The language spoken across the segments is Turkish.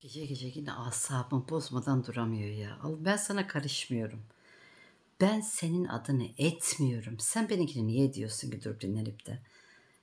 Gece gece yine asabımı bozmadan duramıyor ya. Al ben sana karışmıyorum. Ben senin adını etmiyorum. Sen benimkini niye diyorsun ki durup dinlenip de?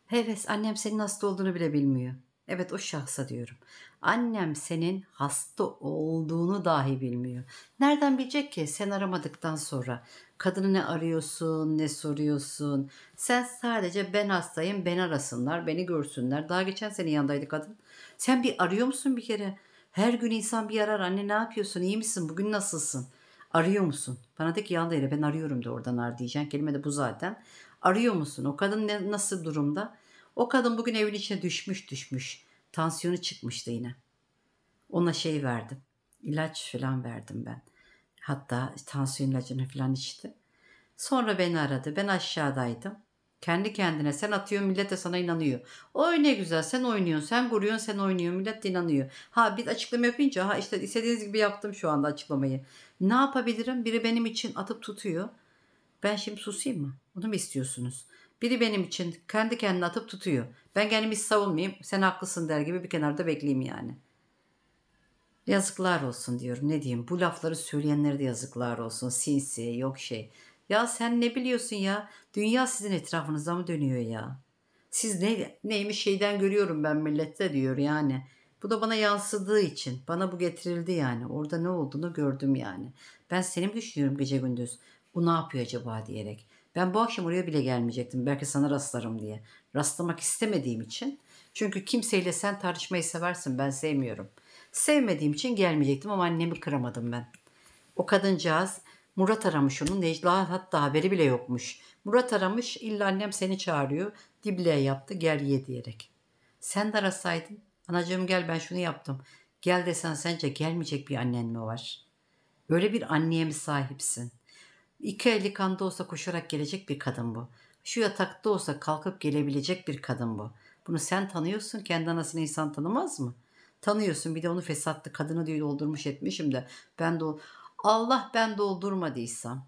Heves annem senin hasta olduğunu bile bilmiyor. Evet o şahsa diyorum. Annem senin hasta olduğunu dahi bilmiyor. Nereden bilecek ki sen aramadıktan sonra? Kadını ne arıyorsun, ne soruyorsun? Sen sadece ben hastayım, ben arasınlar, beni görsünler. Daha geçen senin yanındaydı kadın. Sen bir arıyor musun bir kere? Her gün insan bir arar anne ne yapıyorsun iyi misin bugün nasılsın arıyor musun? Bana de ki ya da ben arıyorum da oradan ar diyeceksin kelime de bu zaten. Arıyor musun o kadın ne, nasıl durumda? O kadın bugün evin içine düşmüş düşmüş tansiyonu çıkmıştı yine. Ona şey verdim ilaç falan verdim ben. Hatta tansiyon ilacını falan içti. Sonra beni aradı. Ben aşağıdaydım. Kendi kendine sen atıyor millet de sana inanıyor. Oy ne güzel sen oynuyorsun sen kuruyorsun sen oynuyorsun millet de inanıyor. Ha bir açıklama yapınca ha işte istediğiniz gibi yaptım şu anda açıklamayı. Ne yapabilirim? Biri benim için atıp tutuyor. Ben şimdi susayım mı? Bunu mu istiyorsunuz? Biri benim için kendi kendine atıp tutuyor. Ben kendimi savunmayayım sen haklısın der gibi bir kenarda bekleyeyim yani. Yazıklar olsun diyorum ne diyeyim bu lafları söyleyenlere de yazıklar olsun sinsi yok şey ya sen ne biliyorsun ya? Dünya sizin etrafınıza mı dönüyor ya? Siz ne neymiş şeyden görüyorum ben millette diyor yani. Bu da bana yansıdığı için. Bana bu getirildi yani. Orada ne olduğunu gördüm yani. Ben seni mi düşünüyorum gece gündüz? Bu ne yapıyor acaba diyerek. Ben bu akşam oraya bile gelmeyecektim. Belki sana rastlarım diye. Rastlamak istemediğim için. Çünkü kimseyle sen tartışmayı seversin. Ben sevmiyorum. Sevmediğim için gelmeyecektim ama annemi kıramadım ben. O kadıncağız Murat aramış onun. Necla hatta haberi bile yokmuş. Murat aramış illa annem seni çağırıyor. Dibliğe yaptı gel ye diyerek. Sen de arasaydın. Anacığım gel ben şunu yaptım. Gel desen sence gelmeyecek bir annen mi var? Böyle bir anneye mi sahipsin? İki eli kanda olsa koşarak gelecek bir kadın bu. Şu yatakta olsa kalkıp gelebilecek bir kadın bu. Bunu sen tanıyorsun. Kendi anasını insan tanımaz mı? Tanıyorsun bir de onu fesatlı kadını diye doldurmuş etmişim de. Ben de o Allah ben doldurmadıysam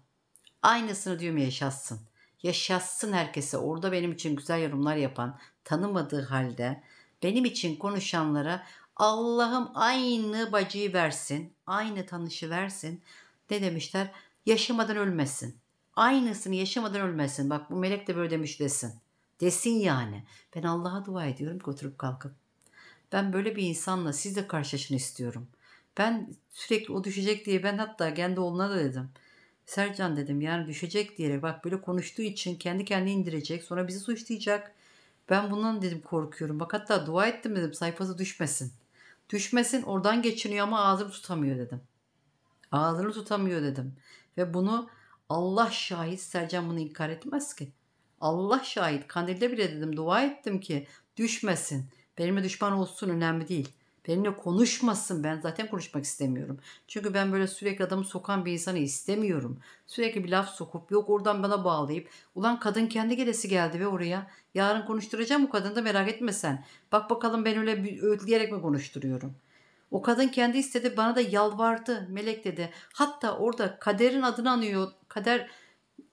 aynısını diyorum yaşatsın. Yaşatsın herkese. Orada benim için güzel yorumlar yapan, tanımadığı halde benim için konuşanlara Allah'ım aynı bacıyı versin, aynı tanışı versin. Ne demişler? Yaşamadan ölmesin. Aynısını yaşamadan ölmesin. Bak bu melek de böyle demiş desin. Desin yani. Ben Allah'a dua ediyorum ki oturup kalkıp. Ben böyle bir insanla siz de karşılaşın istiyorum.'' Ben sürekli o düşecek diye ben hatta kendi oğluna da dedim. Sercan dedim yani düşecek diyerek bak böyle konuştuğu için kendi kendini indirecek sonra bizi suçlayacak. Ben bundan dedim korkuyorum. Bak hatta dua ettim dedim sayfası düşmesin. Düşmesin oradan geçiniyor ama ağzını tutamıyor dedim. Ağzını tutamıyor dedim. Ve bunu Allah şahit Sercan bunu inkar etmez ki. Allah şahit kandilde bile dedim dua ettim ki düşmesin. Benimle düşman olsun önemli değil. Benimle konuşmasın. Ben zaten konuşmak istemiyorum. Çünkü ben böyle sürekli adamı sokan bir insanı istemiyorum. Sürekli bir laf sokup yok oradan bana bağlayıp ulan kadın kendi gelesi geldi ve oraya yarın konuşturacağım bu kadını da merak etme sen. Bak bakalım ben öyle öğütleyerek mi konuşturuyorum.'' O kadın kendi istedi bana da yalvardı melek dedi. Hatta orada kaderin adını anıyor. Kader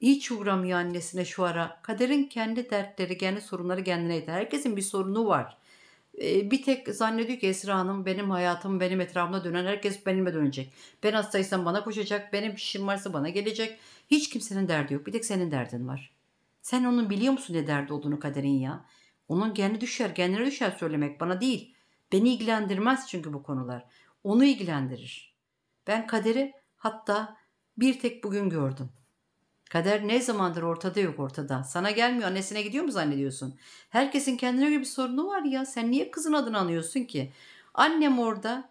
hiç uğramıyor annesine şu ara. Kaderin kendi dertleri, kendi sorunları kendine yeter. Herkesin bir sorunu var bir tek zannediyor ki Esra Hanım benim hayatım benim etrafımda dönen herkes benimle dönecek. Ben hastaysam bana koşacak, benim işim varsa bana gelecek. Hiç kimsenin derdi yok. Bir tek senin derdin var. Sen onun biliyor musun ne derdi olduğunu kaderin ya? Onun kendi düşer, kendine düşer söylemek bana değil. Beni ilgilendirmez çünkü bu konular. Onu ilgilendirir. Ben kaderi hatta bir tek bugün gördüm. Kader ne zamandır ortada yok ortada. Sana gelmiyor annesine gidiyor mu zannediyorsun? Herkesin kendine göre bir sorunu var ya. Sen niye kızın adını anıyorsun ki? Annem orada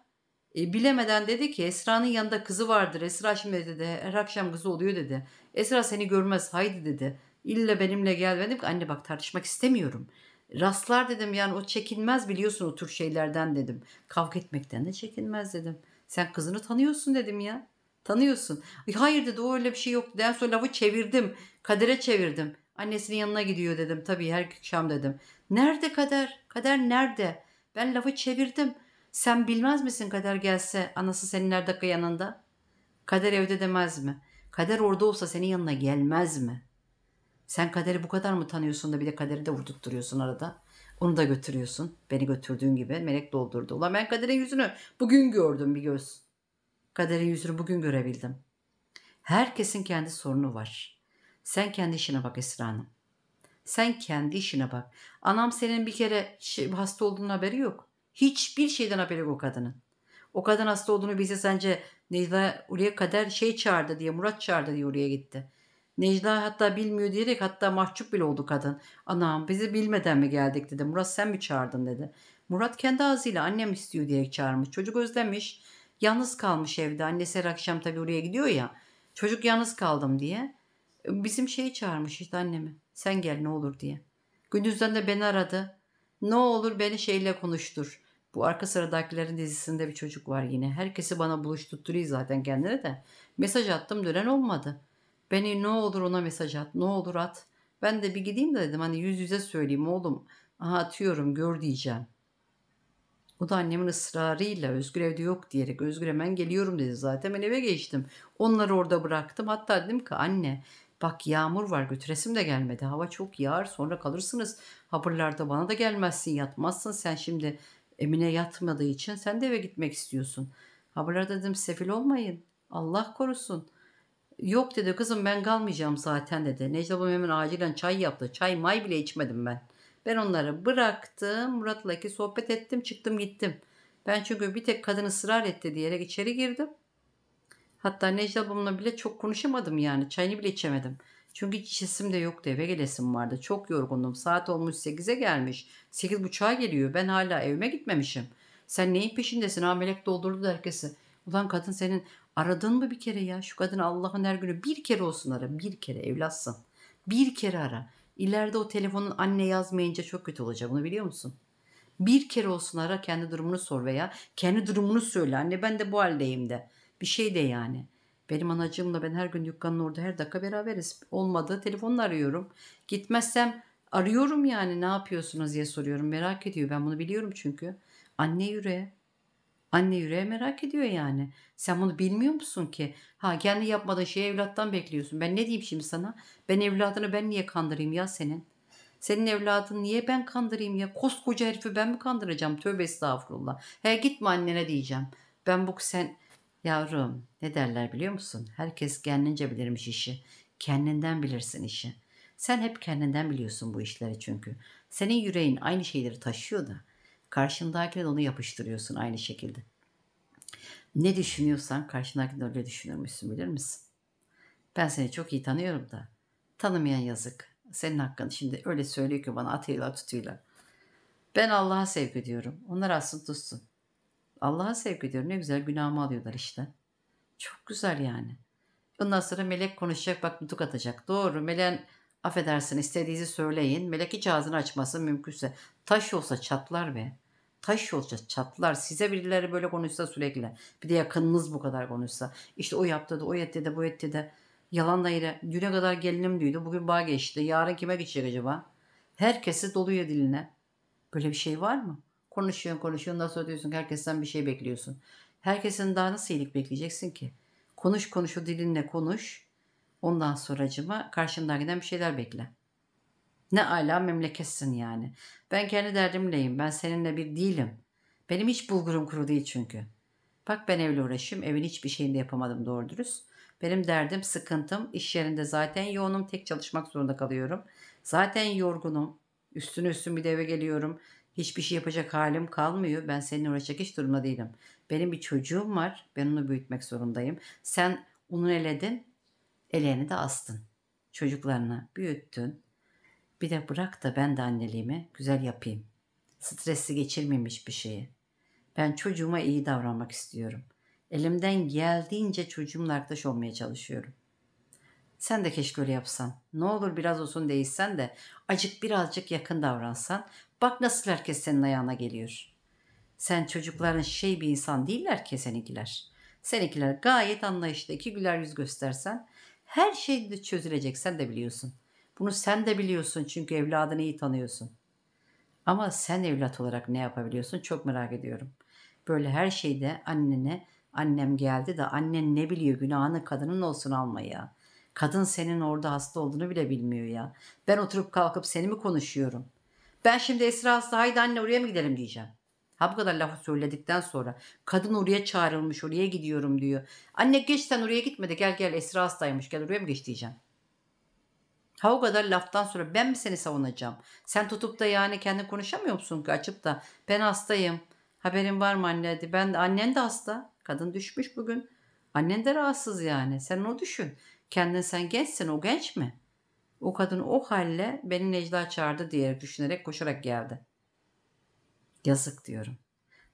e, bilemeden dedi ki Esra'nın yanında kızı vardır. Esra şimdi dedi her akşam kızı oluyor dedi. Esra seni görmez haydi dedi. İlla benimle gel. Ben dedim ki anne bak tartışmak istemiyorum. Rastlar dedim yani o çekinmez biliyorsun o tür şeylerden dedim. Kavga etmekten de çekinmez dedim. Sen kızını tanıyorsun dedim ya. Tanıyorsun. Hayır dedi o öyle bir şey yoktu. Daha sonra lafı çevirdim. Kadere çevirdim. Annesinin yanına gidiyor dedim. Tabii her akşam dedim. Nerede kader? Kader nerede? Ben lafı çevirdim. Sen bilmez misin kader gelse anası senin her dakika yanında? Kader evde demez mi? Kader orada olsa senin yanına gelmez mi? Sen kaderi bu kadar mı tanıyorsun da bir de kaderi de vurdurtturuyorsun arada. Onu da götürüyorsun. Beni götürdüğün gibi melek doldurdu. Ulan ben kaderin yüzünü bugün gördüm bir göz. Kader'in yüzünü bugün görebildim. Herkesin kendi sorunu var. Sen kendi işine bak Esra Hanım. Sen kendi işine bak. Anam senin bir kere şey, hasta olduğunun haberi yok. Hiçbir şeyden haberi yok o kadının. O kadın hasta olduğunu bilse sence Necla oraya kader şey çağırdı diye Murat çağırdı diye oraya gitti. Necla hatta bilmiyor diyerek hatta mahcup bile oldu kadın. Anam bizi bilmeden mi geldik dedi. Murat sen mi çağırdın dedi. Murat kendi ağzıyla annem istiyor diye çağırmış. Çocuk özlemiş. Yalnız kalmış evde. Annesi her akşam tabii oraya gidiyor ya. Çocuk yalnız kaldım diye. Bizim şeyi çağırmış işte annemi. Sen gel ne olur diye. Gündüzden de beni aradı. Ne olur beni şeyle konuştur. Bu arka sıradakilerin dizisinde bir çocuk var yine. Herkesi bana buluşturtturuyor zaten kendine de. Mesaj attım dönen olmadı. Beni ne olur ona mesaj at. Ne olur at. Ben de bir gideyim de dedim hani yüz yüze söyleyeyim oğlum. Aha atıyorum gör diyeceğim. O da annemin ısrarıyla Özgür evde yok diyerek Özgür hemen geliyorum dedi. Zaten ben eve geçtim. Onları orada bıraktım. Hatta dedim ki anne bak yağmur var götüresim de gelmedi. Hava çok yağar sonra kalırsınız. Habırlarda bana da gelmezsin yatmazsın. Sen şimdi Emine yatmadığı için sen de eve gitmek istiyorsun. Habırlarda dedim sefil olmayın. Allah korusun. Yok dedi kızım ben kalmayacağım zaten dedi. Necla hemen acilen çay yaptı. Çay may bile içmedim ben.'' Ben onları bıraktım. Murat'la ki sohbet ettim. Çıktım gittim. Ben çünkü bir tek kadın ısrar etti diyerek içeri girdim. Hatta Necla ablamla bile çok konuşamadım yani. Çayını bile içemedim. Çünkü içesim de yoktu. Eve gelesim vardı. Çok yorgundum. Saat olmuş 8'e gelmiş. 8.30'a geliyor. Ben hala evime gitmemişim. Sen neyin peşindesin? Ha melek doldurdu herkesi. Ulan kadın senin aradın mı bir kere ya? Şu kadını Allah'ın her günü bir kere olsun ara. Bir kere evlatsın. Bir kere ara. İleride o telefonun anne yazmayınca çok kötü olacak bunu biliyor musun? Bir kere olsun ara kendi durumunu sor veya kendi durumunu söyle anne ben de bu haldeyim de. Bir şey de yani. Benim anacığımla ben her gün dükkanın orada her dakika beraberiz. Olmadı telefonla arıyorum. Gitmezsem arıyorum yani ne yapıyorsunuz diye soruyorum. Merak ediyor ben bunu biliyorum çünkü. Anne yüreği Anne yüreğe merak ediyor yani. Sen bunu bilmiyor musun ki? Ha kendi yapmadığı şeyi evlattan bekliyorsun. Ben ne diyeyim şimdi sana? Ben evladını ben niye kandırayım ya senin? Senin evladını niye ben kandırayım ya? Koskoca herifi ben mi kandıracağım? Tövbe estağfurullah. He gitme annene diyeceğim. Ben bu sen yavrum ne derler biliyor musun? Herkes kendince bilirmiş işi. Kendinden bilirsin işi. Sen hep kendinden biliyorsun bu işleri çünkü. Senin yüreğin aynı şeyleri taşıyor da. Karşındakine onu yapıştırıyorsun aynı şekilde. Ne düşünüyorsan karşındakiler öyle düşünürmüşsün bilir misin? Ben seni çok iyi tanıyorum da. Tanımayan yazık. Senin hakkın şimdi öyle söylüyor ki bana atıyla tutuyla. Ben Allah'a sevgi diyorum. Onlar aslında tutsun. Allah'a sevgi diyorum. Ne güzel günahımı alıyorlar işte. Çok güzel yani. Ondan sonra melek konuşacak bak nutuk atacak. Doğru Melek affedersin istediğinizi söyleyin. Melek hiç ağzını açmasın mümkünse. Taş olsa çatlar be taş olacağız çatlar. Size birileri böyle konuşsa sürekli bir de yakınınız bu kadar konuşsa işte o yaptı da o etti de bu etti de yalan da yere düne kadar gelinim duydu bugün bağ geçti yarın kime geçecek acaba? Herkesi doluyor diline. Böyle bir şey var mı? Konuşuyorsun konuşuyorsun nasıl ödüyorsun herkesten bir şey bekliyorsun. Herkesin daha nasıl iyilik bekleyeceksin ki? Konuş konuş o dilinle konuş. Ondan sonracıma karşımdan giden bir şeyler bekle. Ne ala memleketsin yani. Ben kendi derdimleyim. Ben seninle bir değilim. Benim hiç bulgurum kuru değil çünkü. Bak ben evle uğraşayım. Evin hiçbir şeyini de yapamadım doğru dürüst. Benim derdim, sıkıntım, iş yerinde zaten yoğunum, tek çalışmak zorunda kalıyorum. Zaten yorgunum. Üstüne üstün bir de eve geliyorum. Hiçbir şey yapacak halim kalmıyor. Ben seninle uğraşacak hiç durumda değilim. Benim bir çocuğum var. Ben onu büyütmek zorundayım. Sen onu eledin. Eleğini de astın. Çocuklarını büyüttün. Bir de bırak da ben de anneliğimi güzel yapayım. stresi geçirmemiş bir şeyi. Ben çocuğuma iyi davranmak istiyorum. Elimden geldiğince çocuğumla arkadaş olmaya çalışıyorum. Sen de keşke öyle yapsan. Ne olur biraz olsun değilsen de acık birazcık yakın davransan. Bak nasıl herkes senin ayağına geliyor. Sen çocukların şey bir insan değiller ki seninkiler. Seninkiler gayet anlayışlı. iki güler yüz göstersen her şey çözülecek sen de biliyorsun.'' Bunu sen de biliyorsun çünkü evladını iyi tanıyorsun. Ama sen evlat olarak ne yapabiliyorsun çok merak ediyorum. Böyle her şeyde annene annem geldi de annen ne biliyor günahını kadının olsun alma ya. Kadın senin orada hasta olduğunu bile bilmiyor ya. Ben oturup kalkıp seni mi konuşuyorum? Ben şimdi Esra hasta haydi anne oraya mı gidelim diyeceğim. Ha bu kadar lafı söyledikten sonra kadın oraya çağrılmış oraya gidiyorum diyor. Anne geç sen oraya gitme de gel gel Esra hastaymış gel oraya mı geç diyeceğim. Ha o kadar laftan sonra ben mi seni savunacağım? Sen tutup da yani kendi konuşamıyor musun ki açıp da ben hastayım. Haberin var mı anne? Hadi. Ben de, annen de hasta. Kadın düşmüş bugün. Annen de rahatsız yani. Sen o düşün. Kendin sen gençsin o genç mi? O kadın o halle beni Necla çağırdı diye düşünerek koşarak geldi. Yazık diyorum.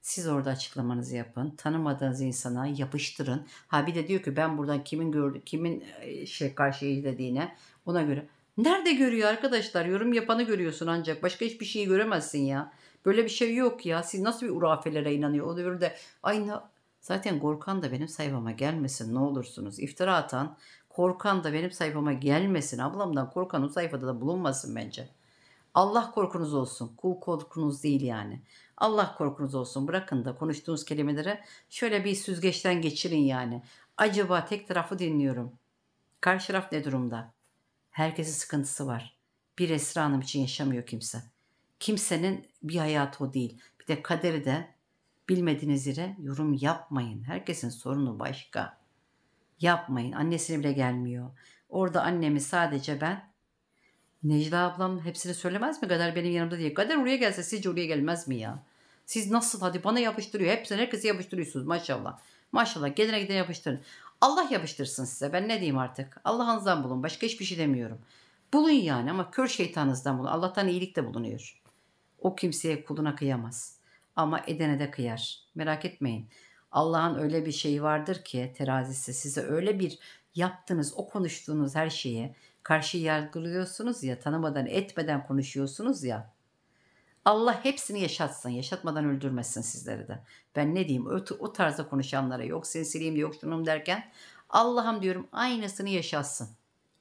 Siz orada açıklamanızı yapın. Tanımadığınız insana yapıştırın. Ha bir de diyor ki ben buradan kimin gördü, kimin e, şey karşı dediğine ona göre. Nerede görüyor arkadaşlar? Yorum yapanı görüyorsun ancak. Başka hiçbir şeyi göremezsin ya. Böyle bir şey yok ya. Siz nasıl bir urafelere inanıyor? O de aynı zaten korkan da benim sayfama gelmesin ne olursunuz. İftira atan korkan da benim sayfama gelmesin. Ablamdan korkan o sayfada da bulunmasın bence. Allah korkunuz olsun. Kul korkunuz değil yani. Allah korkunuz olsun. Bırakın da konuştuğunuz kelimelere şöyle bir süzgeçten geçirin yani. Acaba tek tarafı dinliyorum. Karşı taraf ne durumda? Herkesin sıkıntısı var. Bir Esra Hanım için yaşamıyor kimse. Kimsenin bir hayatı o değil. Bir de kaderi de bilmediğiniz yere yorum yapmayın. Herkesin sorunu başka. Yapmayın. Annesine bile gelmiyor. Orada annemi sadece ben Necla ablam hepsini söylemez mi? Kader benim yanımda diye. Kader oraya gelse sizce oraya gelmez mi ya? Siz nasıl hadi bana yapıştırıyor. Hepsini herkese yapıştırıyorsunuz maşallah. Maşallah gelene gidene yapıştırın. Allah yapıştırsın size. Ben ne diyeyim artık? Allah'ınızdan bulun. Başka hiçbir şey demiyorum. Bulun yani ama kör şeytanınızdan bulun. Allah'tan iyilik de bulunuyor. O kimseye kuluna kıyamaz. Ama edene de kıyar. Merak etmeyin. Allah'ın öyle bir şeyi vardır ki terazisi size öyle bir yaptığınız, o konuştuğunuz her şeye karşı yargılıyorsunuz ya, tanımadan etmeden konuşuyorsunuz ya. Allah hepsini yaşatsın. Yaşatmadan öldürmesin sizleri de. Ben ne diyeyim o, o tarzda konuşanlara yok sinsiliyim yok şunum derken Allah'ım diyorum aynısını yaşatsın.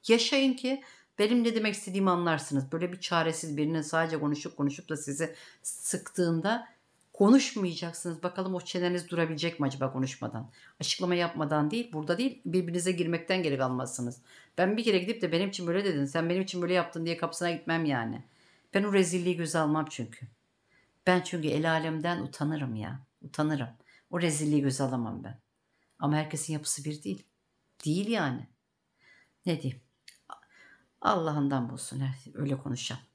Yaşayın ki benim ne demek istediğimi anlarsınız. Böyle bir çaresiz birinin sadece konuşup konuşup da sizi sıktığında konuşmayacaksınız. Bakalım o çeneniz durabilecek mi acaba konuşmadan? Açıklama yapmadan değil, burada değil birbirinize girmekten geri kalmazsınız. Ben bir kere gidip de benim için böyle dedin, sen benim için böyle yaptın diye kapısına gitmem yani. Ben o rezilliği göze almam çünkü. Ben çünkü el alemden utanırım ya. Utanırım. O rezilliği göze alamam ben. Ama herkesin yapısı bir değil. Değil yani. Ne diyeyim? Allah'ından bulsun. Öyle konuşacağım.